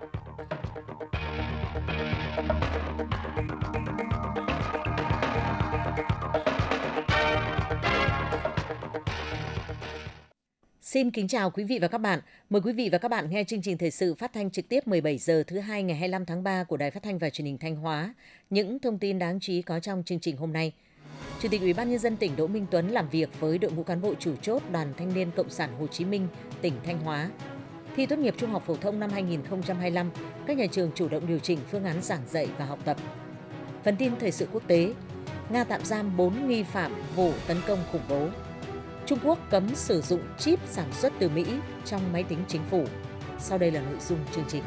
Xin kính chào quý vị và các bạn. Mời quý vị và các bạn nghe chương trình thời sự phát thanh trực tiếp 17 giờ thứ hai ngày 25 tháng 3 của Đài Phát thanh và Truyền hình Thanh Hóa. Những thông tin đáng chú ý có trong chương trình hôm nay. Chủ tịch Ủy ban nhân dân tỉnh Đỗ Minh Tuấn làm việc với đội ngũ cán bộ chủ chốt Đoàn Thanh niên Cộng sản Hồ Chí Minh, tỉnh Thanh Hóa Thi tốt nghiệp trung học phổ thông năm 2025, các nhà trường chủ động điều chỉnh phương án giảng dạy và học tập. Phần tin thời sự quốc tế, Nga tạm giam 4 nghi phạm vụ tấn công khủng bố. Trung Quốc cấm sử dụng chip sản xuất từ Mỹ trong máy tính chính phủ. Sau đây là nội dung chương trình.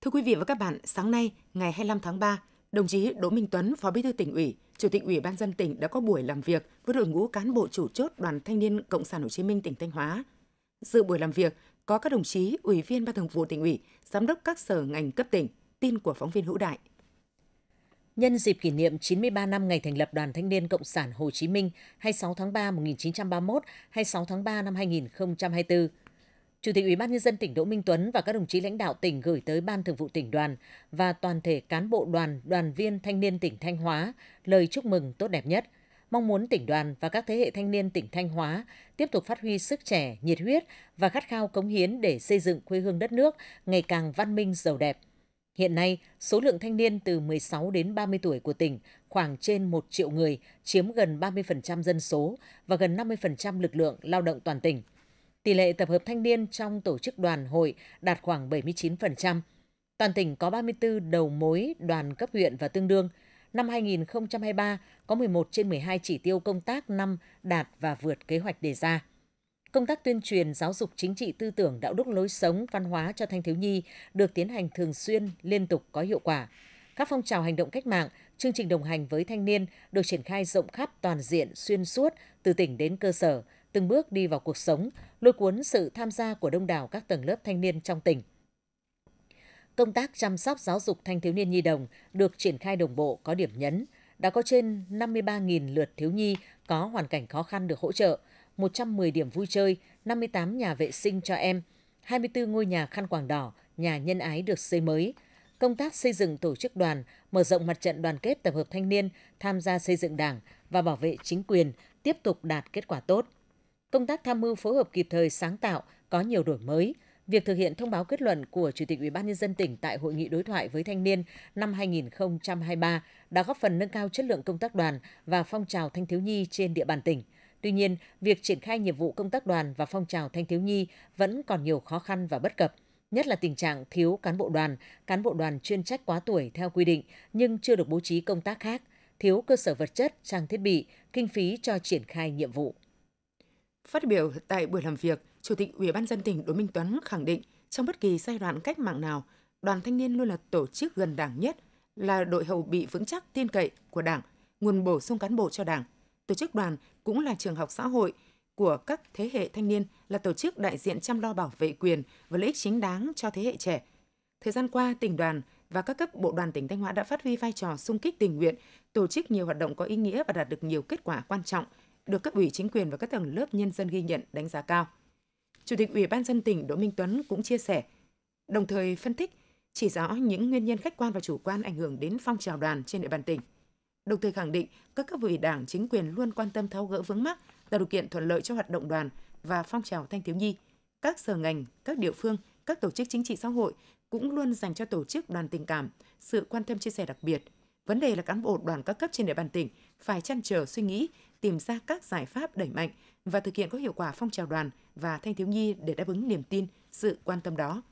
Thưa quý vị và các bạn, sáng nay, ngày 25 tháng 3, đồng chí Đỗ Minh Tuấn, Phó Bí thư tỉnh ủy, Chủ tịch Ủy ban dân tỉnh đã có buổi làm việc với đội ngũ cán bộ chủ chốt Đoàn Thanh niên Cộng sản Hồ Chí Minh tỉnh Thanh Hóa Dự buổi làm việc có các đồng chí Ủy viên Ban Thường vụ tỉnh ủy, Giám đốc các sở ngành cấp tỉnh, tin của phóng viên Hữu Đại. Nhân dịp kỷ niệm 93 năm ngày thành lập Đoàn Thanh niên Cộng sản Hồ Chí Minh 26 tháng 3 1931, 26 tháng 3 năm 2024, Chủ tịch Ủy ban nhân dân tỉnh Đỗ Minh Tuấn và các đồng chí lãnh đạo tỉnh gửi tới Ban Thường vụ tỉnh đoàn và toàn thể cán bộ đoàn, đoàn viên thanh niên tỉnh Thanh Hóa lời chúc mừng tốt đẹp nhất – mong muốn tỉnh đoàn và các thế hệ thanh niên tỉnh Thanh Hóa tiếp tục phát huy sức trẻ, nhiệt huyết và khát khao cống hiến để xây dựng quê hương đất nước ngày càng văn minh giàu đẹp. Hiện nay, số lượng thanh niên từ 16 đến 30 tuổi của tỉnh khoảng trên 1 triệu người, chiếm gần 30% dân số và gần 50% lực lượng lao động toàn tỉnh. Tỷ lệ tập hợp thanh niên trong tổ chức đoàn hội đạt khoảng 79%. Toàn tỉnh có 34 đầu mối đoàn cấp huyện và tương đương – năm 2023 có 11 trên 12 chỉ tiêu công tác năm đạt và vượt kế hoạch đề ra. Công tác tuyên truyền giáo dục chính trị tư tưởng đạo đức lối sống văn hóa cho thanh thiếu nhi được tiến hành thường xuyên, liên tục có hiệu quả. Các phong trào hành động cách mạng, chương trình đồng hành với thanh niên được triển khai rộng khắp toàn diện xuyên suốt từ tỉnh đến cơ sở, từng bước đi vào cuộc sống, lôi cuốn sự tham gia của đông đảo các tầng lớp thanh niên trong tỉnh công tác chăm sóc giáo dục thanh thiếu niên nhi đồng được triển khai đồng bộ có điểm nhấn. Đã có trên 53.000 lượt thiếu nhi có hoàn cảnh khó khăn được hỗ trợ, 110 điểm vui chơi, 58 nhà vệ sinh cho em, 24 ngôi nhà khăn quàng đỏ, nhà nhân ái được xây mới. Công tác xây dựng tổ chức đoàn, mở rộng mặt trận đoàn kết tập hợp thanh niên tham gia xây dựng đảng và bảo vệ chính quyền tiếp tục đạt kết quả tốt. Công tác tham mưu phối hợp kịp thời sáng tạo có nhiều đổi mới – việc thực hiện thông báo kết luận của Chủ tịch Ủy ban nhân dân tỉnh tại hội nghị đối thoại với thanh niên năm 2023 đã góp phần nâng cao chất lượng công tác đoàn và phong trào thanh thiếu nhi trên địa bàn tỉnh. Tuy nhiên, việc triển khai nhiệm vụ công tác đoàn và phong trào thanh thiếu nhi vẫn còn nhiều khó khăn và bất cập, nhất là tình trạng thiếu cán bộ đoàn, cán bộ đoàn chuyên trách quá tuổi theo quy định nhưng chưa được bố trí công tác khác, thiếu cơ sở vật chất, trang thiết bị, kinh phí cho triển khai nhiệm vụ. Phát biểu tại buổi làm việc, Chủ tịch Ủy ban dân tỉnh Đỗ Minh Tuấn khẳng định trong bất kỳ giai đoạn cách mạng nào, đoàn thanh niên luôn là tổ chức gần đảng nhất, là đội hậu bị vững chắc tin cậy của Đảng, nguồn bổ sung cán bộ cho Đảng. Tổ chức đoàn cũng là trường học xã hội của các thế hệ thanh niên, là tổ chức đại diện chăm lo bảo vệ quyền và lợi ích chính đáng cho thế hệ trẻ. Thời gian qua, tỉnh đoàn và các cấp bộ đoàn tỉnh Thanh Hóa đã phát huy vai trò sung kích tình nguyện, tổ chức nhiều hoạt động có ý nghĩa và đạt được nhiều kết quả quan trọng, được cấp ủy chính quyền và các tầng lớp nhân dân ghi nhận đánh giá cao. Chủ tịch Ủy ban dân tỉnh Đỗ Minh Tuấn cũng chia sẻ, đồng thời phân tích chỉ rõ những nguyên nhân khách quan và chủ quan ảnh hưởng đến phong trào đoàn trên địa bàn tỉnh. Đồng thời khẳng định các cấp ủy Đảng, chính quyền luôn quan tâm tháo gỡ vướng mắc, tạo điều kiện thuận lợi cho hoạt động đoàn và phong trào thanh thiếu nhi. Các sở ngành, các địa phương, các tổ chức chính trị xã hội cũng luôn dành cho tổ chức đoàn tình cảm sự quan tâm chia sẻ đặc biệt. Vấn đề là cán bộ đoàn các cấp trên địa bàn tỉnh phải chăn trở suy nghĩ, tìm ra các giải pháp đẩy mạnh và thực hiện có hiệu quả phong trào đoàn và thanh thiếu nhi để đáp ứng niềm tin, sự quan tâm đó.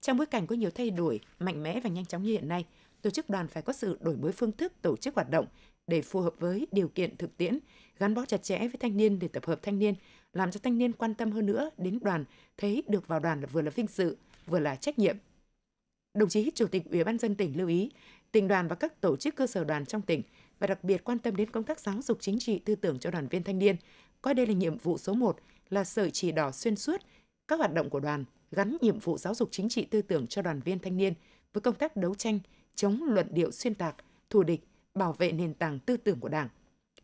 Trong bối cảnh có nhiều thay đổi mạnh mẽ và nhanh chóng như hiện nay, tổ chức đoàn phải có sự đổi mới phương thức tổ chức hoạt động để phù hợp với điều kiện thực tiễn, gắn bó chặt chẽ với thanh niên để tập hợp thanh niên, làm cho thanh niên quan tâm hơn nữa đến đoàn, thấy được vào đoàn là vừa là vinh dự, vừa là trách nhiệm. Đồng chí Chủ tịch Ủy ban dân tỉnh lưu ý, tỉnh đoàn và các tổ chức cơ sở đoàn trong tỉnh và đặc biệt quan tâm đến công tác giáo dục chính trị tư tưởng cho đoàn viên thanh niên, coi đây là nhiệm vụ số 1, là sợi chỉ đỏ xuyên suốt các hoạt động của đoàn, gắn nhiệm vụ giáo dục chính trị tư tưởng cho đoàn viên thanh niên với công tác đấu tranh chống luận điệu xuyên tạc, thù địch, bảo vệ nền tảng tư tưởng của Đảng.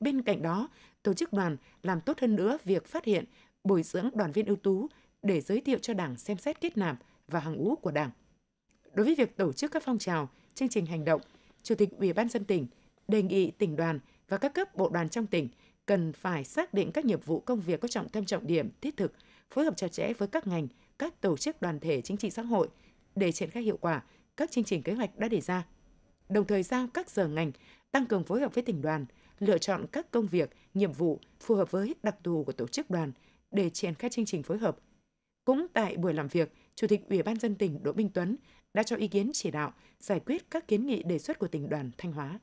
Bên cạnh đó, tổ chức đoàn làm tốt hơn nữa việc phát hiện, bồi dưỡng đoàn viên ưu tú để giới thiệu cho Đảng xem xét kết nạp và hàng ngũ của Đảng. Đối với việc tổ chức các phong trào, chương trình hành động, Chủ tịch Ủy ban dân tỉnh đề nghị tỉnh đoàn và các cấp bộ đoàn trong tỉnh – cần phải xác định các nhiệm vụ công việc có trọng tâm trọng điểm, thiết thực, phối hợp chặt chẽ với các ngành, các tổ chức đoàn thể chính trị xã hội để triển khai hiệu quả các chương trình kế hoạch đã đề ra. Đồng thời giao các sở ngành tăng cường phối hợp với tỉnh đoàn, lựa chọn các công việc, nhiệm vụ phù hợp với đặc thù của tổ chức đoàn để triển khai chương trình phối hợp. Cũng tại buổi làm việc, Chủ tịch Ủy ban dân tỉnh Đỗ Minh Tuấn đã cho ý kiến chỉ đạo giải quyết các kiến nghị đề xuất của tỉnh đoàn Thanh Hóa.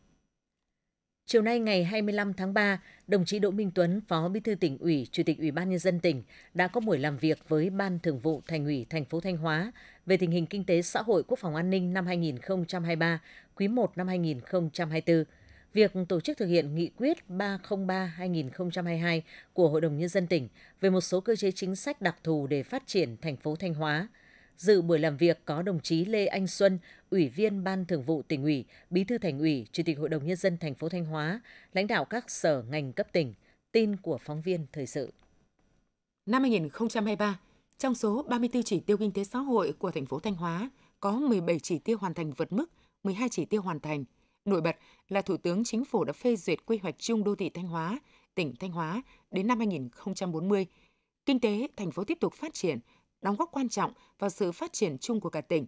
Chiều nay ngày 25 tháng 3, đồng chí Đỗ Minh Tuấn, Phó Bí thư tỉnh ủy, Chủ tịch Ủy ban nhân dân tỉnh đã có buổi làm việc với Ban Thường vụ Thành ủy thành phố Thanh Hóa về tình hình kinh tế xã hội quốc phòng an ninh năm 2023, quý 1 năm 2024. Việc tổ chức thực hiện nghị quyết 303-2022 của Hội đồng Nhân dân tỉnh về một số cơ chế chính sách đặc thù để phát triển thành phố Thanh Hóa – Dự buổi làm việc có đồng chí Lê Anh Xuân, Ủy viên Ban Thường vụ Tỉnh ủy, Bí thư Thành ủy, Chủ tịch Hội đồng nhân dân thành phố Thanh Hóa, lãnh đạo các sở ngành cấp tỉnh. Tin của phóng viên thời sự. Năm 2023, trong số 34 chỉ tiêu kinh tế xã hội của thành phố Thanh Hóa, có 17 chỉ tiêu hoàn thành vượt mức, 12 chỉ tiêu hoàn thành. Nổi bật là Thủ tướng Chính phủ đã phê duyệt quy hoạch chung đô thị Thanh Hóa, tỉnh Thanh Hóa đến năm 2040. Kinh tế thành phố tiếp tục phát triển đóng góp quan trọng vào sự phát triển chung của cả tỉnh.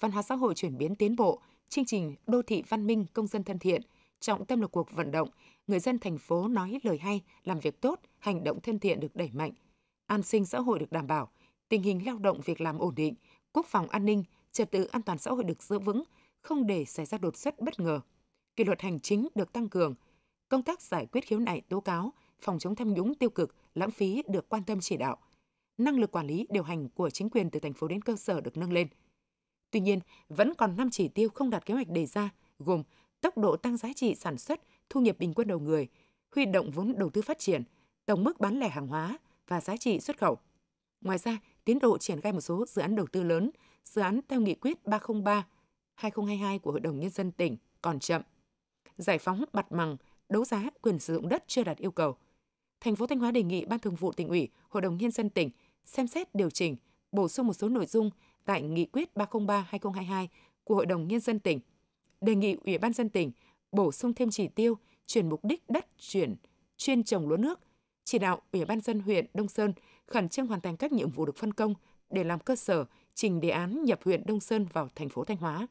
Văn hóa xã hội chuyển biến tiến bộ, chương trình đô thị văn minh công dân thân thiện, trọng tâm là cuộc vận động, người dân thành phố nói lời hay, làm việc tốt, hành động thân thiện được đẩy mạnh. An sinh xã hội được đảm bảo, tình hình lao động việc làm ổn định, quốc phòng an ninh, trật tự an toàn xã hội được giữ vững, không để xảy ra đột xuất bất ngờ. Kỷ luật hành chính được tăng cường, công tác giải quyết khiếu nại tố cáo, phòng chống tham nhũng tiêu cực, lãng phí được quan tâm chỉ đạo – năng lực quản lý điều hành của chính quyền từ thành phố đến cơ sở được nâng lên. Tuy nhiên, vẫn còn 5 chỉ tiêu không đạt kế hoạch đề ra, gồm tốc độ tăng giá trị sản xuất, thu nhập bình quân đầu người, huy động vốn đầu tư phát triển, tổng mức bán lẻ hàng hóa và giá trị xuất khẩu. Ngoài ra, tiến độ triển khai một số dự án đầu tư lớn, dự án theo nghị quyết 303 2022 của Hội đồng nhân dân tỉnh còn chậm. Giải phóng mặt bằng, đấu giá quyền sử dụng đất chưa đạt yêu cầu. Thành phố Thanh Hóa đề nghị Ban Thường vụ tỉnh ủy, Hội đồng nhân dân tỉnh xem xét điều chỉnh, bổ sung một số nội dung tại Nghị quyết 303-2022 của Hội đồng Nhân dân tỉnh, đề nghị Ủy ban dân tỉnh bổ sung thêm chỉ tiêu chuyển mục đích đất chuyển chuyên trồng lúa nước, chỉ đạo Ủy ban dân huyện Đông Sơn khẩn trương hoàn thành các nhiệm vụ được phân công để làm cơ sở trình đề án nhập huyện Đông Sơn vào thành phố Thanh Hóa.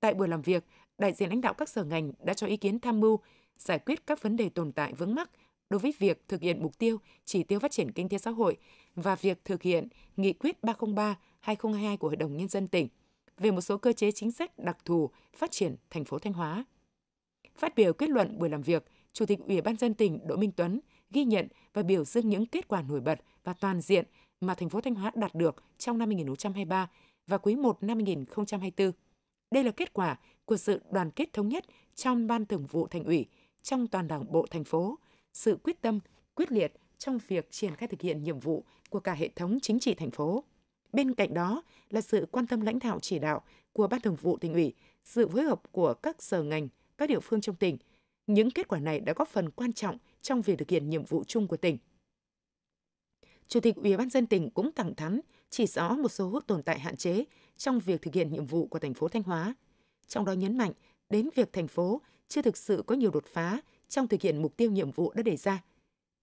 Tại buổi làm việc, đại diện lãnh đạo các sở ngành đã cho ý kiến tham mưu giải quyết các vấn đề tồn tại vướng mắc đối với việc thực hiện mục tiêu, chỉ tiêu phát triển kinh tế xã hội và việc thực hiện nghị quyết 303-2022 của Hội đồng Nhân dân tỉnh về một số cơ chế chính sách đặc thù phát triển thành phố Thanh Hóa. Phát biểu kết luận buổi làm việc, Chủ tịch Ủy ban dân tỉnh Đỗ Minh Tuấn ghi nhận và biểu dương những kết quả nổi bật và toàn diện mà thành phố Thanh Hóa đạt được trong năm 2023 và quý 1 năm 2024. Đây là kết quả của sự đoàn kết thống nhất trong Ban Thường vụ Thành ủy, trong toàn Đảng bộ thành phố sự quyết tâm, quyết liệt trong việc triển khai thực hiện nhiệm vụ của cả hệ thống chính trị thành phố. Bên cạnh đó là sự quan tâm lãnh đạo chỉ đạo của Ban Thường vụ tỉnh ủy, sự phối hợp của các sở ngành, các địa phương trong tỉnh. Những kết quả này đã góp phần quan trọng trong việc thực hiện nhiệm vụ chung của tỉnh. Chủ tịch Ủy ban dân tỉnh cũng thẳng thắn chỉ rõ một số tồn tại hạn chế trong việc thực hiện nhiệm vụ của thành phố Thanh Hóa, trong đó nhấn mạnh đến việc thành phố chưa thực sự có nhiều đột phá trong thực hiện mục tiêu nhiệm vụ đã đề ra.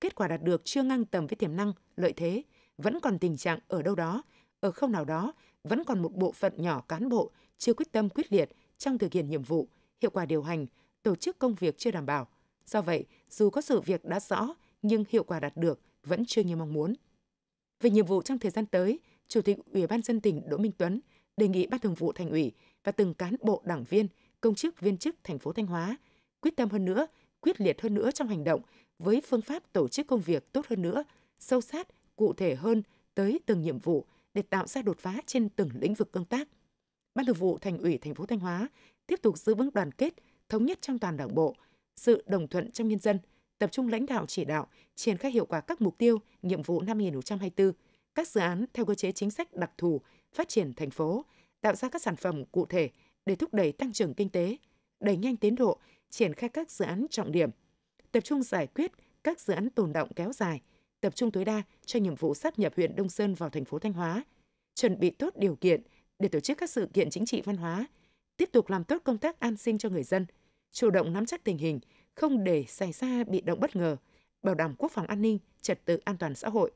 Kết quả đạt được chưa ngang tầm với tiềm năng, lợi thế, vẫn còn tình trạng ở đâu đó, ở không nào đó, vẫn còn một bộ phận nhỏ cán bộ chưa quyết tâm quyết liệt trong thực hiện nhiệm vụ, hiệu quả điều hành, tổ chức công việc chưa đảm bảo. Do vậy, dù có sự việc đã rõ nhưng hiệu quả đạt được vẫn chưa như mong muốn. Về nhiệm vụ trong thời gian tới, Chủ tịch Ủy ban dân tỉnh Đỗ Minh Tuấn đề nghị Ban Thường vụ Thành ủy và từng cán bộ đảng viên, công chức viên chức thành phố Thanh Hóa quyết tâm hơn nữa quyết liệt hơn nữa trong hành động với phương pháp tổ chức công việc tốt hơn nữa, sâu sát, cụ thể hơn tới từng nhiệm vụ để tạo ra đột phá trên từng lĩnh vực công tác. Ban Thường vụ Thành ủy thành phố Thanh Hóa tiếp tục giữ vững đoàn kết, thống nhất trong toàn Đảng bộ, sự đồng thuận trong nhân dân, tập trung lãnh đạo chỉ đạo, triển khai hiệu quả các mục tiêu, nhiệm vụ năm 2024, các dự án theo cơ chế chính sách đặc thù phát triển thành phố, tạo ra các sản phẩm cụ thể để thúc đẩy tăng trưởng kinh tế, đẩy nhanh tiến độ triển khai các dự án trọng điểm, tập trung giải quyết các dự án tồn động kéo dài, tập trung tối đa cho nhiệm vụ sắp nhập huyện Đông Sơn vào thành phố Thanh Hóa, chuẩn bị tốt điều kiện để tổ chức các sự kiện chính trị văn hóa, tiếp tục làm tốt công tác an sinh cho người dân, chủ động nắm chắc tình hình, không để xảy ra bị động bất ngờ, bảo đảm quốc phòng an ninh, trật tự an toàn xã hội.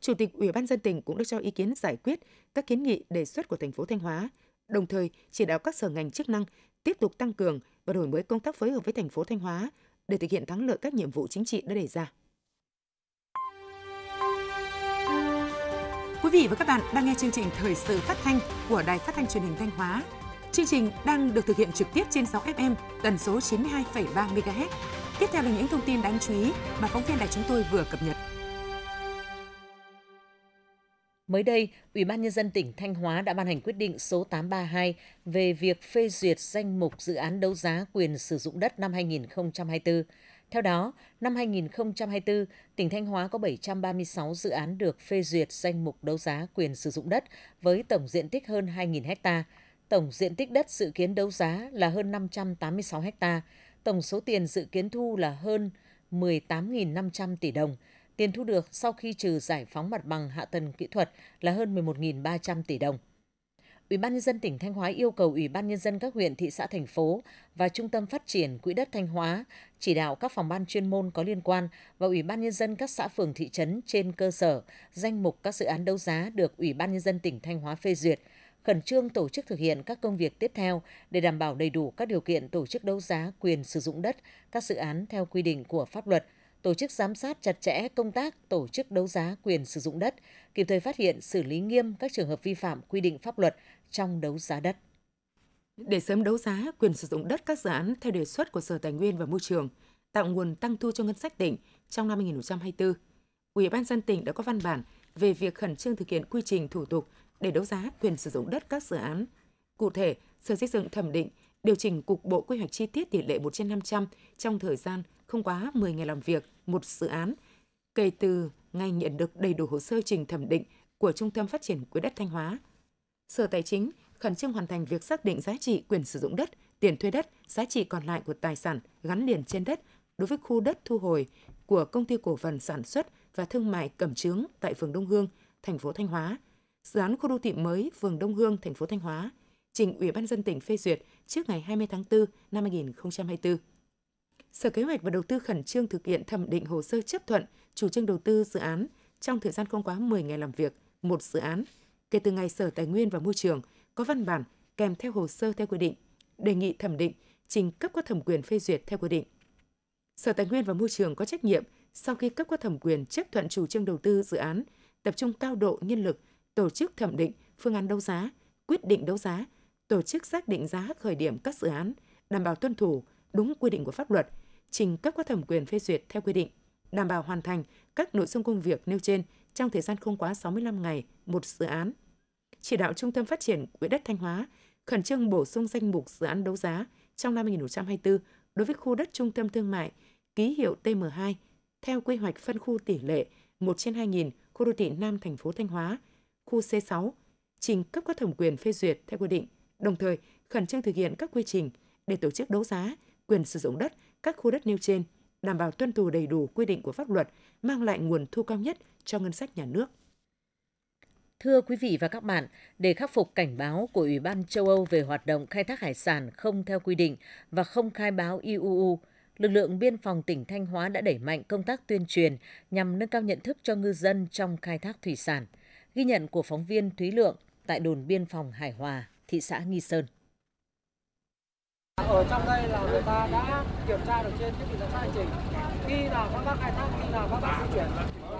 Chủ tịch Ủy ban dân tỉnh cũng đã cho ý kiến giải quyết các kiến nghị đề xuất của thành phố Thanh Hóa, đồng thời chỉ đạo các sở ngành chức năng tiếp tục tăng cường và đổi mới công tác phối hợp với thành phố Thanh Hóa để thực hiện thắng lợi các nhiệm vụ chính trị đã đề ra. Quý vị và các bạn đang nghe chương trình thời sự phát thanh của Đài Phát thanh Truyền hình Thanh Hóa. Chương trình đang được thực hiện trực tiếp trên 6 FM tần số 92,3 MHz. Tiếp theo là những thông tin đáng chú ý mà phóng viên đài chúng tôi vừa cập nhật. Mới đây, Ủy ban nhân dân tỉnh Thanh Hóa đã ban hành quyết định số 832 về việc phê duyệt danh mục dự án đấu giá quyền sử dụng đất năm 2024. Theo đó, năm 2024, tỉnh Thanh Hóa có 736 dự án được phê duyệt danh mục đấu giá quyền sử dụng đất với tổng diện tích hơn 2.000 ha. Tổng diện tích đất dự kiến đấu giá là hơn 586 ha. Tổng số tiền dự kiến thu là hơn 18.500 tỷ đồng – Tiền thu được sau khi trừ giải phóng mặt bằng hạ tầng kỹ thuật là hơn 11.300 tỷ đồng. Ủy ban nhân dân tỉnh Thanh Hóa yêu cầu Ủy ban nhân dân các huyện, thị xã, thành phố và Trung tâm Phát triển Quỹ đất Thanh Hóa chỉ đạo các phòng ban chuyên môn có liên quan và Ủy ban nhân dân các xã phường thị trấn trên cơ sở danh mục các dự án đấu giá được Ủy ban nhân dân tỉnh Thanh Hóa phê duyệt khẩn trương tổ chức thực hiện các công việc tiếp theo để đảm bảo đầy đủ các điều kiện tổ chức đấu giá quyền sử dụng đất các dự án theo quy định của pháp luật tổ chức giám sát chặt chẽ công tác tổ chức đấu giá quyền sử dụng đất, kịp thời phát hiện xử lý nghiêm các trường hợp vi phạm quy định pháp luật trong đấu giá đất. Để sớm đấu giá quyền sử dụng đất các dự án theo đề xuất của Sở Tài nguyên và Môi trường, tạo nguồn tăng thu cho ngân sách tỉnh trong năm 2024, Ủy ban dân tỉnh đã có văn bản về việc khẩn trương thực hiện quy trình thủ tục để đấu giá quyền sử dụng đất các dự án. Cụ thể, Sở Xây dựng thẩm định điều chỉnh cục bộ quy hoạch chi tiết tỷ lệ 1 trên 500 trong thời gian không quá 10 ngày làm việc một dự án kể từ ngày nhận được đầy đủ hồ sơ trình thẩm định của Trung tâm Phát triển Quỹ đất Thanh Hóa. Sở Tài chính khẩn trương hoàn thành việc xác định giá trị quyền sử dụng đất, tiền thuê đất, giá trị còn lại của tài sản gắn liền trên đất đối với khu đất thu hồi của công ty cổ phần sản xuất và thương mại Cẩm Trướng tại phường Đông Hương, thành phố Thanh Hóa, dự án khu đô thị mới phường Đông Hương, thành phố Thanh Hóa – trình Ủy ban dân tỉnh phê duyệt trước ngày 20 tháng 4 năm 2024. Sở Kế hoạch và Đầu tư khẩn trương thực hiện thẩm định hồ sơ chấp thuận chủ trương đầu tư dự án trong thời gian không quá 10 ngày làm việc một dự án kể từ ngày Sở Tài nguyên và Môi trường có văn bản kèm theo hồ sơ theo quy định, đề nghị thẩm định trình cấp có thẩm quyền phê duyệt theo quy định. Sở Tài nguyên và Môi trường có trách nhiệm sau khi cấp có thẩm quyền chấp thuận chủ trương đầu tư dự án, tập trung cao độ nhân lực, tổ chức thẩm định phương án đấu giá, quyết định đấu giá tổ chức xác định giá khởi điểm các dự án, đảm bảo tuân thủ đúng quy định của pháp luật, trình cấp có thẩm quyền phê duyệt theo quy định, đảm bảo hoàn thành các nội dung công việc nêu trên trong thời gian không quá 65 ngày một dự án. Chỉ đạo Trung tâm Phát triển Quỹ đất Thanh Hóa khẩn trương bổ sung danh mục dự án đấu giá trong năm 2024 đối với khu đất trung tâm thương mại ký hiệu TM2 theo quy hoạch phân khu tỷ lệ 1 trên 2.000 khu đô thị Nam thành phố Thanh Hóa, khu C6, trình cấp có thẩm quyền phê duyệt theo quy định đồng thời khẩn trương thực hiện các quy trình để tổ chức đấu giá quyền sử dụng đất các khu đất nêu trên, đảm bảo tuân thủ đầy đủ quy định của pháp luật, mang lại nguồn thu cao nhất cho ngân sách nhà nước. Thưa quý vị và các bạn, để khắc phục cảnh báo của Ủy ban châu Âu về hoạt động khai thác hải sản không theo quy định và không khai báo IUU, lực lượng biên phòng tỉnh Thanh Hóa đã đẩy mạnh công tác tuyên truyền nhằm nâng cao nhận thức cho ngư dân trong khai thác thủy sản. Ghi nhận của phóng viên Thúy Lượng tại đồn biên phòng Hải Hòa thị xã Nghi Sơn. Ở trong đây là người ta đã kiểm tra được trên thiết bị giám sát hành trình khi nào các bác khai thác, khi nào các bác di chuyển.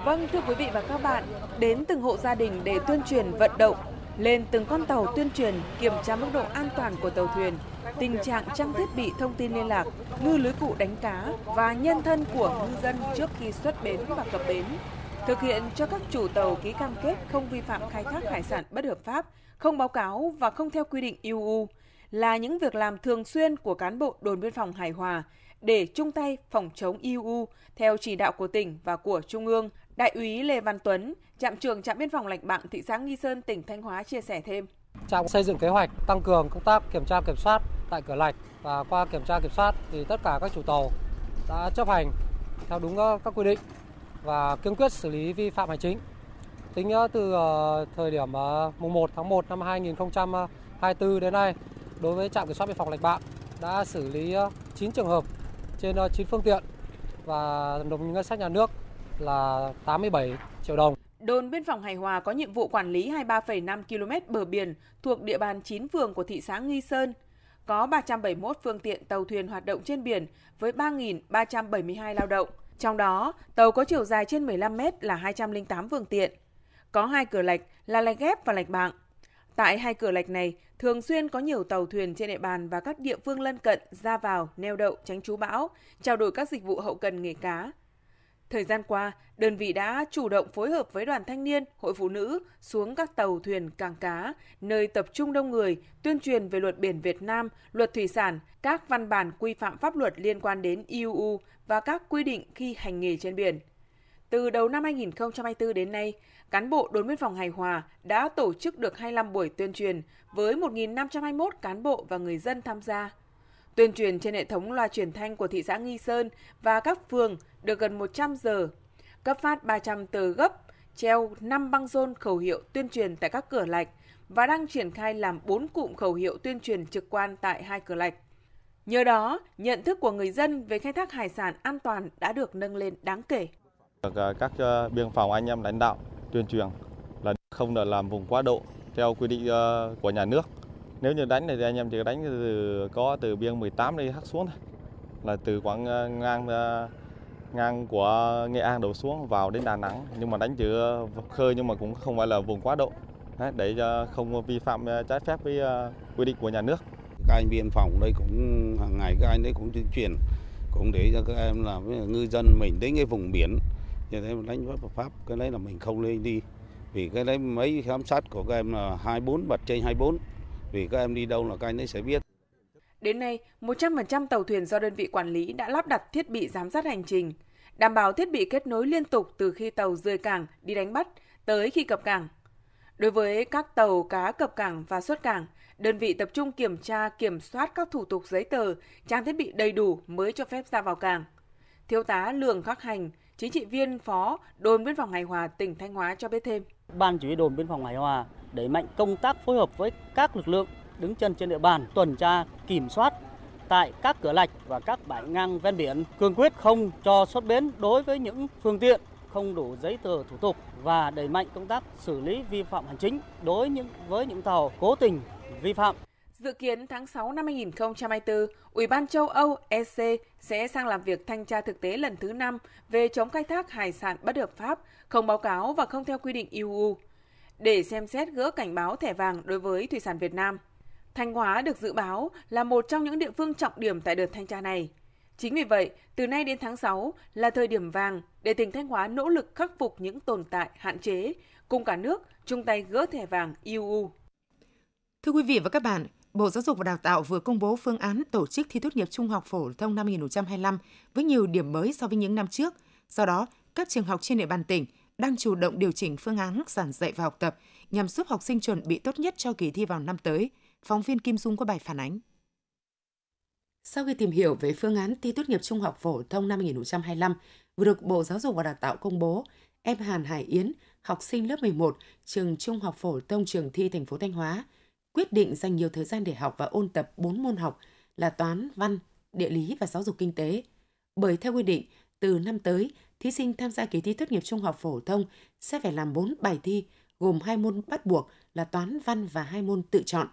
Vâng, thưa quý vị và các bạn, đến từng hộ gia đình để tuyên truyền vận động, lên từng con tàu tuyên truyền kiểm tra mức độ an toàn của tàu thuyền, tình trạng trang thiết bị thông tin liên lạc, ngư lưới cụ đánh cá và nhân thân của ngư dân trước khi xuất bến và cập bến. Thực hiện cho các chủ tàu ký cam kết không vi phạm khai thác hải sản bất hợp pháp, không báo cáo và không theo quy định IUU là những việc làm thường xuyên của cán bộ đồn biên phòng Hải Hòa để chung tay phòng chống IUU theo chỉ đạo của tỉnh và của Trung ương. Đại úy Lê Văn Tuấn, trạm trưởng trạm biên phòng Lạch Bạng, thị xã Nghi Sơn, tỉnh Thanh Hóa chia sẻ thêm. Trạm xây dựng kế hoạch tăng cường công tác kiểm tra kiểm soát tại cửa lạch và qua kiểm tra kiểm soát thì tất cả các chủ tàu đã chấp hành theo đúng các quy định và kiên quyết xử lý vi phạm hành chính Tính ờ, từ ờ, thời điểm ờ, mùng 1 tháng 1 năm 2024 đến nay, đối với trạm kiểm soát biên phòng Lạch Bạng đã xử lý 9 trường hợp trên 9 phương tiện và nộp ngân sách nhà nước là 87 triệu đồng. Đồn biên phòng Hải Hòa có nhiệm vụ quản lý 23,5 km bờ biển thuộc địa bàn 9 phường của thị xã Nghi Sơn. Có 371 phương tiện tàu thuyền hoạt động trên biển với 3.372 lao động. Trong đó, tàu có chiều dài trên 15 mét là 208 phương tiện, có hai cửa lạch là lạch ghép và lạch bạng. Tại hai cửa lạch này, thường xuyên có nhiều tàu thuyền trên địa bàn và các địa phương lân cận ra vào, neo đậu, tránh trú bão, trao đổi các dịch vụ hậu cần nghề cá. Thời gian qua, đơn vị đã chủ động phối hợp với đoàn thanh niên, hội phụ nữ xuống các tàu thuyền cảng cá, nơi tập trung đông người, tuyên truyền về luật biển Việt Nam, luật thủy sản, các văn bản quy phạm pháp luật liên quan đến IUU và các quy định khi hành nghề trên biển. Từ đầu năm 2024 đến nay, cán bộ đồn biên phòng Hải Hòa đã tổ chức được 25 buổi tuyên truyền với 1.521 cán bộ và người dân tham gia. Tuyên truyền trên hệ thống loa truyền thanh của thị xã Nghi Sơn và các phường được gần 100 giờ, cấp phát 300 tờ gấp, treo 5 băng rôn khẩu hiệu tuyên truyền tại các cửa lạch và đang triển khai làm 4 cụm khẩu hiệu tuyên truyền trực quan tại hai cửa lạch. Nhờ đó, nhận thức của người dân về khai thác hải sản an toàn đã được nâng lên đáng kể. À, các à, biên phòng anh em lãnh đạo tuyên truyền là không được làm vùng quá độ theo quy định ờ, của nhà nước. Nếu như đánh thì anh em chỉ đánh từ có từ biên 18 đi hắt xuống thôi. Là từ quãng ờ, ngang ờ, ngang của Nghệ An đổ xuống vào đến Đà Nẵng nhưng mà đánh chữ khơi nhưng mà cũng không phải là vùng quá độ để không vi phạm trái phép với quy định của nhà nước. Các anh biên phòng đây cũng hàng ngày các anh đấy cũng tuyên truyền cũng để cho các em là ngư dân mình đến cái vùng biển như thế đánh với pháp cái đấy là mình không lên đi vì cái đấy mấy giám sát của các em là 24 bật trên 24 vì các em đi đâu là các anh ấy sẽ biết Đến nay, 100% tàu thuyền do đơn vị quản lý đã lắp đặt thiết bị giám sát hành trình, đảm bảo thiết bị kết nối liên tục từ khi tàu rời cảng đi đánh bắt tới khi cập cảng. Đối với các tàu cá cập cảng và xuất cảng, đơn vị tập trung kiểm tra kiểm soát các thủ tục giấy tờ, trang thiết bị đầy đủ mới cho phép ra vào cảng. Thiếu tá Lường Khắc Hành, Chính trị viên phó đồn biên phòng Hải Hòa tỉnh Thanh Hóa cho biết thêm. Ban chỉ huy đồn biên phòng Hải Hòa đẩy mạnh công tác phối hợp với các lực lượng đứng chân trên địa bàn tuần tra kiểm soát tại các cửa lạch và các bãi ngang ven biển cương quyết không cho xuất bến đối với những phương tiện không đủ giấy tờ thủ tục và đẩy mạnh công tác xử lý vi phạm hành chính đối với những tàu cố tình vi phạm Dự kiến tháng 6 năm 2024, Ủy ban châu Âu EC sẽ sang làm việc thanh tra thực tế lần thứ 5 về chống khai thác hải sản bất hợp pháp, không báo cáo và không theo quy định EU, để xem xét gỡ cảnh báo thẻ vàng đối với thủy sản Việt Nam. Thanh Hóa được dự báo là một trong những địa phương trọng điểm tại đợt thanh tra này. Chính vì vậy, từ nay đến tháng 6 là thời điểm vàng để tỉnh Thanh Hóa nỗ lực khắc phục những tồn tại, hạn chế, cùng cả nước chung tay gỡ thẻ vàng EU. Thưa quý vị và các bạn, Bộ Giáo dục và Đào tạo vừa công bố phương án tổ chức thi tốt nghiệp trung học phổ thông năm 2025 với nhiều điểm mới so với những năm trước. Do đó, các trường học trên địa bàn tỉnh đang chủ động điều chỉnh phương án giảng dạy và học tập nhằm giúp học sinh chuẩn bị tốt nhất cho kỳ thi vào năm tới. Phóng viên Kim Dung có bài phản ánh. Sau khi tìm hiểu về phương án thi tốt nghiệp trung học phổ thông năm 2025 vừa được Bộ Giáo dục và Đào tạo công bố, em Hàn Hải Yến, học sinh lớp 11, trường Trung học phổ thông Trường Thi thành phố Thanh Hóa, quyết định dành nhiều thời gian để học và ôn tập 4 môn học là toán, văn, địa lý và giáo dục kinh tế. Bởi theo quy định, từ năm tới, thí sinh tham gia kỳ thi tốt nghiệp trung học phổ thông sẽ phải làm 4 bài thi, gồm hai môn bắt buộc là toán, văn và hai môn tự chọn.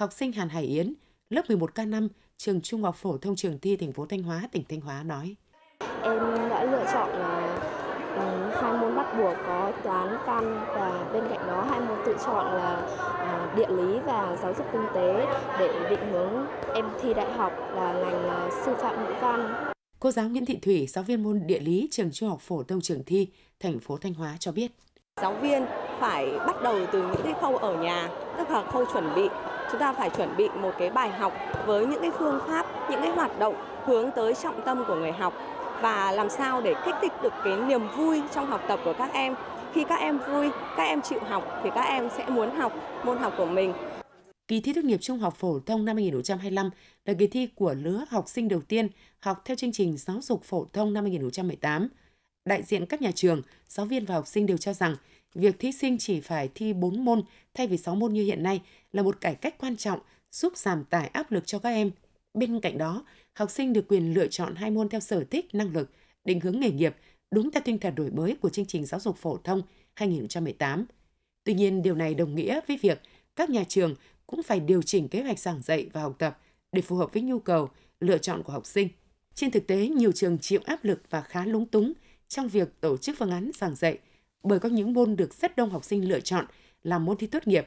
Học sinh Hàn Hải Yến, lớp 11K5, trường Trung học phổ thông Trường Thi thành phố Thanh Hóa, tỉnh Thanh Hóa nói: Em buộc có toán văn và bên cạnh đó hai môn tự chọn là à, địa lý và giáo dục kinh tế để định hướng em thi đại học là ngành à, sư phạm ngữ văn. Cô giáo Nguyễn Thị Thủy, giáo viên môn địa lý trường Trung học phổ thông Trường Thi, thành phố Thanh Hóa cho biết. Giáo viên phải bắt đầu từ những cái khâu ở nhà, tức là khâu chuẩn bị. Chúng ta phải chuẩn bị một cái bài học với những cái phương pháp, những cái hoạt động hướng tới trọng tâm của người học và làm sao để kích thích được cái niềm vui trong học tập của các em. Khi các em vui, các em chịu học thì các em sẽ muốn học môn học của mình. Kỳ thi tốt nghiệp trung học phổ thông năm 2025 là kỳ thi của lứa học sinh đầu tiên học theo chương trình giáo dục phổ thông năm 2018. Đại diện các nhà trường, giáo viên và học sinh đều cho rằng việc thí sinh chỉ phải thi 4 môn thay vì 6 môn như hiện nay là một cải cách quan trọng giúp giảm tải áp lực cho các em Bên cạnh đó, học sinh được quyền lựa chọn hai môn theo sở thích, năng lực, định hướng nghề nghiệp đúng theo tinh thần đổi mới của chương trình giáo dục phổ thông 2018. Tuy nhiên, điều này đồng nghĩa với việc các nhà trường cũng phải điều chỉnh kế hoạch giảng dạy và học tập để phù hợp với nhu cầu, lựa chọn của học sinh. Trên thực tế, nhiều trường chịu áp lực và khá lúng túng trong việc tổ chức phương án giảng dạy bởi có những môn được rất đông học sinh lựa chọn làm môn thi tốt nghiệp,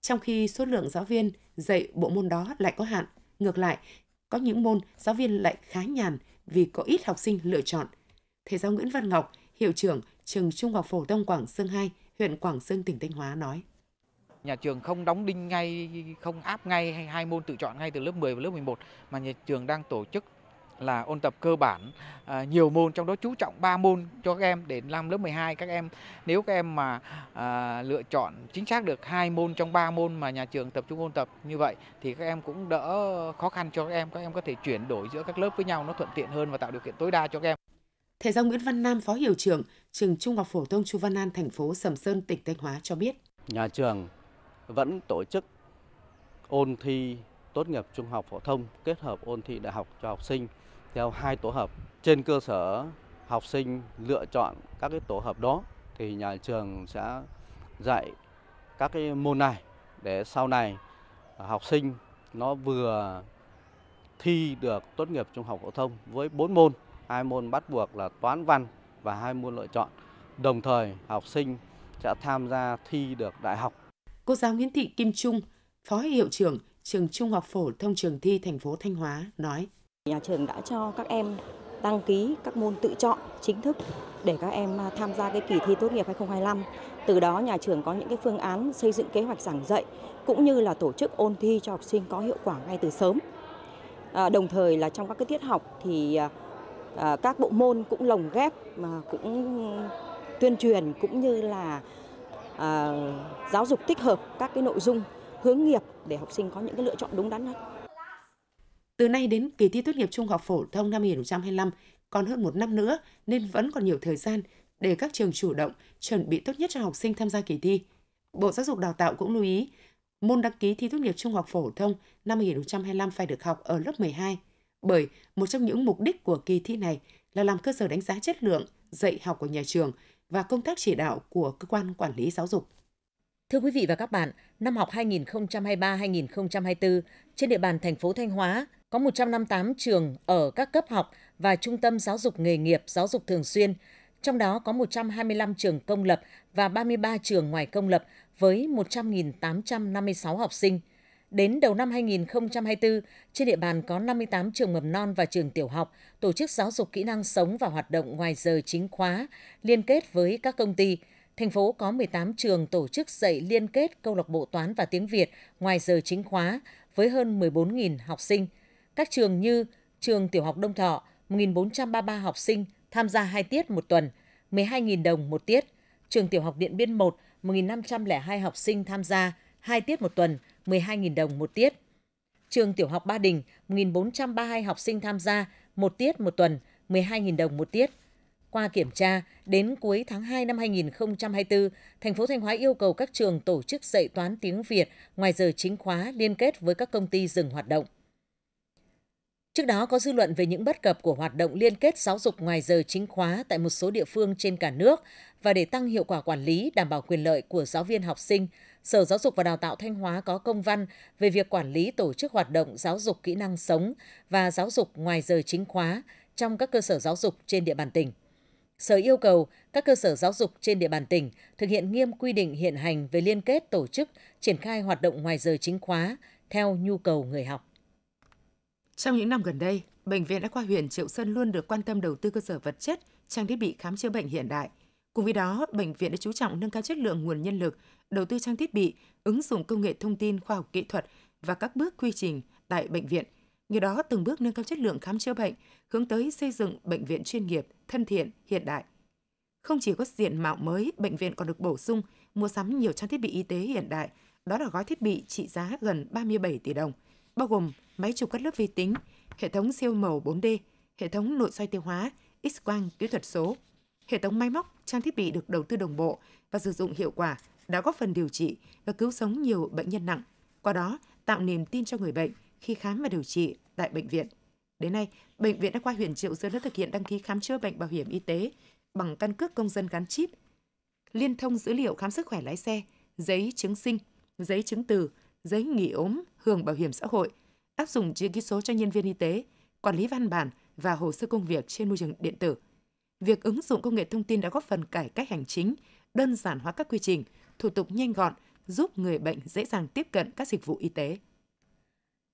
trong khi số lượng giáo viên dạy bộ môn đó lại có hạn. Ngược lại, có những môn giáo viên lại khá nhàn vì có ít học sinh lựa chọn. Thầy giáo Nguyễn Văn Ngọc, hiệu trưởng trường Trung học phổ thông Quảng Sương 2, huyện Quảng Sương, tỉnh Thanh Hóa nói. Nhà trường không đóng đinh ngay, không áp ngay hay hai môn tự chọn ngay từ lớp 10 và lớp 11 mà nhà trường đang tổ chức là ôn tập cơ bản à, nhiều môn trong đó chú trọng 3 môn cho các em để năm lớp 12 các em nếu các em mà à, lựa chọn chính xác được hai môn trong 3 môn mà nhà trường tập trung ôn tập như vậy thì các em cũng đỡ khó khăn cho các em các em có thể chuyển đổi giữa các lớp với nhau nó thuận tiện hơn và tạo điều kiện tối đa cho các em Thầy giáo Nguyễn Văn Nam, Phó Hiệu trưởng trường Trung học phổ thông Chu Văn An, thành phố Sầm Sơn, tỉnh Thanh Hóa cho biết. Nhà trường vẫn tổ chức ôn thi tốt nghiệp trung học phổ thông kết hợp ôn thi đại học cho học sinh theo hai tổ hợp. Trên cơ sở học sinh lựa chọn các cái tổ hợp đó thì nhà trường sẽ dạy các cái môn này để sau này học sinh nó vừa thi được tốt nghiệp trung học phổ thông với 4 môn, hai môn bắt buộc là toán văn và hai môn lựa chọn. Đồng thời học sinh sẽ tham gia thi được đại học. Cô giáo Nguyễn Thị Kim Trung, Phó hiệu trưởng trường Trung học phổ thông Trường Thi thành phố Thanh Hóa nói: Nhà trường đã cho các em đăng ký các môn tự chọn chính thức để các em à, tham gia cái kỳ thi tốt nghiệp 2025. Từ đó nhà trường có những cái phương án xây dựng kế hoạch giảng dạy cũng như là tổ chức ôn thi cho học sinh có hiệu quả ngay từ sớm. À, đồng thời là trong các cái tiết học thì à, à các bộ môn cũng lồng ghép mà cũng tuyên truyền cũng như là à, giáo dục tích hợp các cái nội dung hướng nghiệp để học sinh có những cái lựa chọn đúng đắn nhất. Từ nay đến kỳ thi tốt nghiệp trung học phổ thông năm 2025 còn hơn một năm nữa nên vẫn còn nhiều thời gian để các trường chủ động chuẩn bị tốt nhất cho học sinh tham gia kỳ thi. Bộ Giáo dục Đào tạo cũng lưu ý, môn đăng ký thi tốt nghiệp trung học phổ thông năm 2025 phải được học ở lớp 12, bởi một trong những mục đích của kỳ thi này là làm cơ sở đánh giá chất lượng dạy học của nhà trường và công tác chỉ đạo của cơ quan quản lý giáo dục. Thưa quý vị và các bạn, năm học 2023-2024, trên địa bàn thành phố Thanh Hóa có 158 trường ở các cấp học và trung tâm giáo dục nghề nghiệp, giáo dục thường xuyên, trong đó có 125 trường công lập và 33 trường ngoài công lập với 100.856 học sinh. Đến đầu năm 2024, trên địa bàn có 58 trường mầm non và trường tiểu học tổ chức giáo dục kỹ năng sống và hoạt động ngoài giờ chính khóa, liên kết với các công ty. Thành phố có 18 trường tổ chức dạy liên kết câu lạc bộ toán và tiếng Việt ngoài giờ chính khóa với hơn 14.000 học sinh – các trường như trường tiểu học Đông Thọ 1.433 học sinh tham gia 2 tiết một tuần, 12.000 đồng một tiết. Trường tiểu học Điện Biên 1 1.502 học sinh tham gia 2 tiết một tuần, 12.000 đồng một tiết. Trường tiểu học Ba Đình 1.432 học sinh tham gia một tiết một tuần, 12.000 đồng một tiết. Qua kiểm tra, đến cuối tháng 2 năm 2024, thành phố Thanh Hóa yêu cầu các trường tổ chức dạy toán tiếng Việt ngoài giờ chính khóa liên kết với các công ty dừng hoạt động. Trước đó có dư luận về những bất cập của hoạt động liên kết giáo dục ngoài giờ chính khóa tại một số địa phương trên cả nước và để tăng hiệu quả quản lý, đảm bảo quyền lợi của giáo viên học sinh, Sở Giáo dục và Đào tạo Thanh Hóa có công văn về việc quản lý tổ chức hoạt động giáo dục kỹ năng sống và giáo dục ngoài giờ chính khóa trong các cơ sở giáo dục trên địa bàn tỉnh. Sở yêu cầu các cơ sở giáo dục trên địa bàn tỉnh thực hiện nghiêm quy định hiện hành về liên kết tổ chức triển khai hoạt động ngoài giờ chính khóa theo nhu cầu người học. Trong những năm gần đây, bệnh viện đa khoa huyện Triệu Sơn luôn được quan tâm đầu tư cơ sở vật chất, trang thiết bị khám chữa bệnh hiện đại. Cùng với đó, bệnh viện đã chú trọng nâng cao chất lượng nguồn nhân lực, đầu tư trang thiết bị, ứng dụng công nghệ thông tin khoa học kỹ thuật và các bước quy trình tại bệnh viện. Nhờ đó từng bước nâng cao chất lượng khám chữa bệnh, hướng tới xây dựng bệnh viện chuyên nghiệp, thân thiện, hiện đại. Không chỉ có diện mạo mới, bệnh viện còn được bổ sung mua sắm nhiều trang thiết bị y tế hiện đại, đó là gói thiết bị trị giá gần 37 tỷ đồng, bao gồm máy chụp cắt lớp vi tính, hệ thống siêu màu 4D, hệ thống nội soi tiêu hóa, X-quang kỹ thuật số. Hệ thống máy móc, trang thiết bị được đầu tư đồng bộ và sử dụng hiệu quả đã góp phần điều trị và cứu sống nhiều bệnh nhân nặng, qua đó tạo niềm tin cho người bệnh khi khám và điều trị tại bệnh viện. Đến nay, bệnh viện đã qua huyện Triệu dương đã thực hiện đăng ký khám chữa bệnh bảo hiểm y tế bằng căn cước công dân gắn chip, liên thông dữ liệu khám sức khỏe lái xe, giấy chứng sinh, giấy chứng từ, giấy nghỉ ốm, hưởng bảo hiểm xã hội – áp dụng chữ ký số cho nhân viên y tế, quản lý văn bản và hồ sơ công việc trên môi trường điện tử. Việc ứng dụng công nghệ thông tin đã góp phần cải cách hành chính, đơn giản hóa các quy trình, thủ tục nhanh gọn, giúp người bệnh dễ dàng tiếp cận các dịch vụ y tế.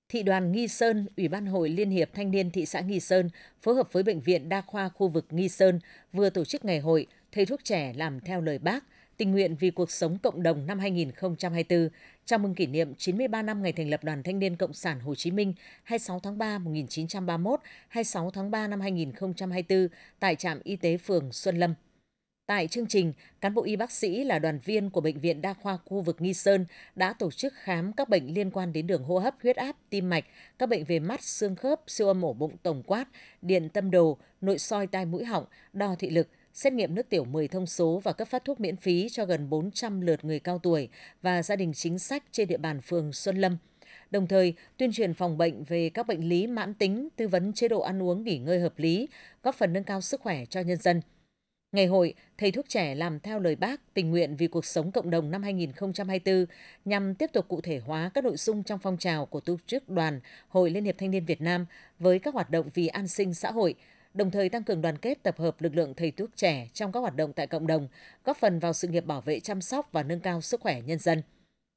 Thị đoàn Nghi Sơn, Ủy ban Hội Liên hiệp Thanh niên thị xã Nghi Sơn phối hợp với Bệnh viện Đa khoa khu vực Nghi Sơn vừa tổ chức ngày hội Thầy thuốc trẻ làm theo lời bác, tình nguyện vì cuộc sống cộng đồng năm 2024 chào mừng kỷ niệm 93 năm ngày thành lập Đoàn Thanh niên Cộng sản Hồ Chí Minh 26 tháng 3 1931, 26 tháng 3 năm 2024 tại trạm y tế phường Xuân Lâm. Tại chương trình, cán bộ y bác sĩ là đoàn viên của Bệnh viện Đa khoa khu vực Nghi Sơn đã tổ chức khám các bệnh liên quan đến đường hô hấp, huyết áp, tim mạch, các bệnh về mắt, xương khớp, siêu âm ổ bụng tổng quát, điện tâm đồ, nội soi tai mũi họng, đo thị lực, xét nghiệm nước tiểu 10 thông số và cấp phát thuốc miễn phí cho gần 400 lượt người cao tuổi và gia đình chính sách trên địa bàn phường Xuân Lâm. Đồng thời, tuyên truyền phòng bệnh về các bệnh lý mãn tính, tư vấn chế độ ăn uống nghỉ ngơi hợp lý, góp phần nâng cao sức khỏe cho nhân dân. Ngày hội, thầy thuốc trẻ làm theo lời bác tình nguyện vì cuộc sống cộng đồng năm 2024 nhằm tiếp tục cụ thể hóa các nội dung trong phong trào của tổ chức đoàn Hội Liên hiệp Thanh niên Việt Nam với các hoạt động vì an sinh xã hội, đồng thời tăng cường đoàn kết tập hợp lực lượng thầy thuốc trẻ trong các hoạt động tại cộng đồng, góp phần vào sự nghiệp bảo vệ chăm sóc và nâng cao sức khỏe nhân dân.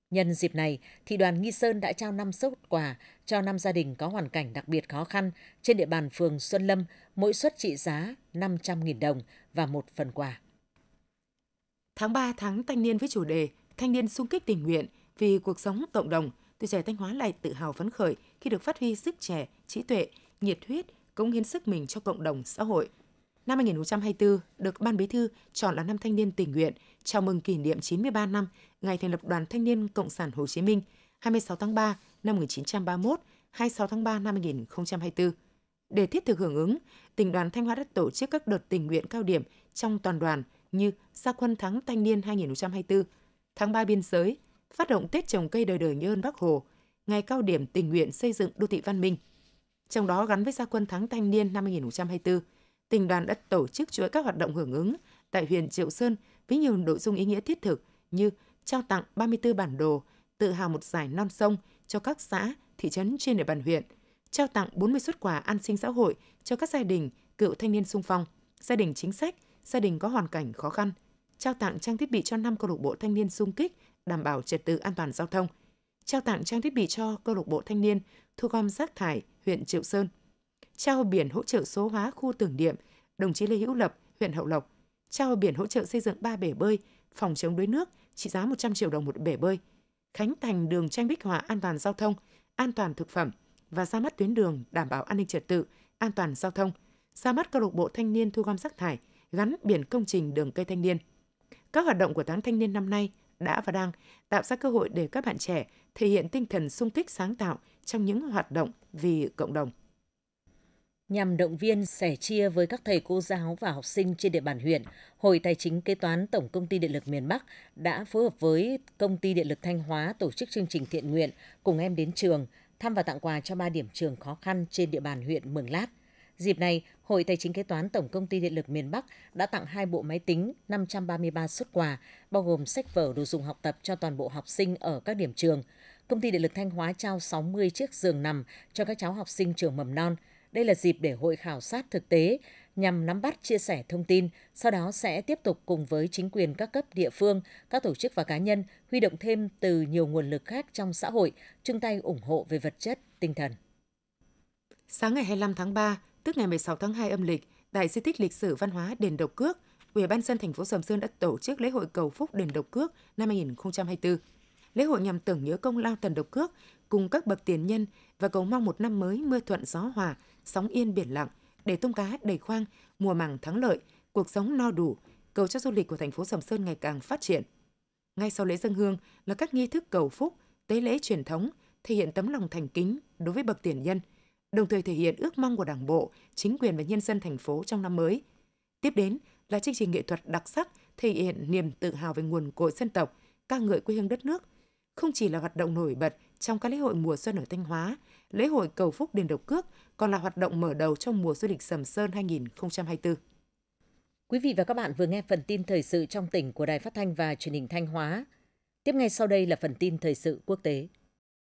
Nhân dịp này, thị đoàn Nghi Sơn đã trao 5 xuất quà cho 5 gia đình có hoàn cảnh đặc biệt khó khăn trên địa bàn phường Xuân Lâm, mỗi suất trị giá 500.000 đồng và một phần quà. Tháng 3 tháng thanh niên với chủ đề Thanh niên sung kích tình nguyện vì cuộc sống cộng đồng, tuổi trẻ Thanh Hóa lại tự hào phấn khởi khi được phát huy sức trẻ, trí tuệ, nhiệt huyết cống hiến sức mình cho cộng đồng xã hội. Năm 2024 được Ban Bí thư chọn là năm thanh niên tình nguyện, chào mừng kỷ niệm 93 năm ngày thành lập Đoàn Thanh niên Cộng sản Hồ Chí Minh 26 tháng 3 năm 1931, 26 tháng 3 năm 2024. Để thiết thực hưởng ứng, tỉnh đoàn Thanh Hóa đã tổ chức các đợt tình nguyện cao điểm trong toàn đoàn như gia quân tháng thanh niên 2024, tháng 3 biên giới, phát động Tết trồng cây đời đời nhớ ơn Bác Hồ, ngày cao điểm tình nguyện xây dựng đô thị văn minh – trong đó gắn với gia quân tháng thanh niên năm 2024. Tỉnh đoàn đã tổ chức chuỗi các hoạt động hưởng ứng tại huyện Triệu Sơn với nhiều nội dung ý nghĩa thiết thực như trao tặng 34 bản đồ, tự hào một giải non sông cho các xã, thị trấn trên địa bàn huyện, trao tặng 40 xuất quà an sinh xã hội cho các gia đình cựu thanh niên sung phong, gia đình chính sách, gia đình có hoàn cảnh khó khăn, trao tặng trang thiết bị cho 5 câu lạc bộ thanh niên sung kích đảm bảo trật tự an toàn giao thông, trao tặng trang thiết bị cho câu lạc bộ thanh niên thu gom rác thải huyện Triệu Sơn. Trao biển hỗ trợ số hóa khu tưởng niệm đồng chí Lê Hữu Lập, huyện Hậu Lộc. Trao biển hỗ trợ xây dựng ba bể bơi, phòng chống đuối nước trị giá 100 triệu đồng một bể bơi. Khánh thành đường tranh bích họa an toàn giao thông, an toàn thực phẩm và ra mắt tuyến đường đảm bảo an ninh trật tự, an toàn giao thông. Ra mắt câu lạc bộ thanh niên thu gom rác thải, gắn biển công trình đường cây thanh niên. Các hoạt động của tháng thanh niên năm nay – đã và đang tạo ra cơ hội để các bạn trẻ thể hiện tinh thần sung kích sáng tạo trong những hoạt động vì cộng đồng. Nhằm động viên, sẻ chia với các thầy cô giáo và học sinh trên địa bàn huyện, Hội Tài chính Kế toán Tổng Công ty Điện lực miền Bắc đã phối hợp với Công ty Điện lực Thanh Hóa tổ chức chương trình thiện nguyện Cùng em đến trường, thăm và tặng quà cho 3 điểm trường khó khăn trên địa bàn huyện Mường Lát – Dịp này, Hội Tài chính Kế toán Tổng Công ty Điện lực miền Bắc đã tặng hai bộ máy tính, 533 xuất quà, bao gồm sách vở đồ dùng học tập cho toàn bộ học sinh ở các điểm trường. Công ty Điện lực Thanh Hóa trao 60 chiếc giường nằm cho các cháu học sinh trường mầm non. Đây là dịp để hội khảo sát thực tế nhằm nắm bắt chia sẻ thông tin, sau đó sẽ tiếp tục cùng với chính quyền các cấp địa phương, các tổ chức và cá nhân huy động thêm từ nhiều nguồn lực khác trong xã hội, chung tay ủng hộ về vật chất, tinh thần. Sáng ngày 25 tháng 3, tức ngày 16 tháng 2 âm lịch, tại di tích lịch sử văn hóa Đền Độc Cước, Ủy ban dân thành phố Sầm Sơn đã tổ chức lễ hội cầu phúc Đền Độc Cước năm 2024. Lễ hội nhằm tưởng nhớ công lao thần Độc Cước cùng các bậc tiền nhân và cầu mong một năm mới mưa thuận gió hòa, sóng yên biển lặng, để tôm cá đầy khoang, mùa màng thắng lợi, cuộc sống no đủ, cầu cho du lịch của thành phố Sầm Sơn ngày càng phát triển. Ngay sau lễ dân hương là các nghi thức cầu phúc, tế lễ truyền thống, thể hiện tấm lòng thành kính đối với bậc tiền nhân – đồng thời thể hiện ước mong của Đảng bộ, chính quyền và nhân dân thành phố trong năm mới. Tiếp đến là chương trình nghệ thuật đặc sắc thể hiện niềm tự hào về nguồn cội dân tộc, ca ngợi quê hương đất nước. Không chỉ là hoạt động nổi bật trong các lễ hội mùa xuân ở Thanh Hóa, lễ hội cầu phúc đền Độc Cước còn là hoạt động mở đầu trong mùa du lịch Sầm Sơn 2024. Quý vị và các bạn vừa nghe phần tin thời sự trong tỉnh của Đài Phát thanh và Truyền hình Thanh Hóa. Tiếp ngay sau đây là phần tin thời sự quốc tế.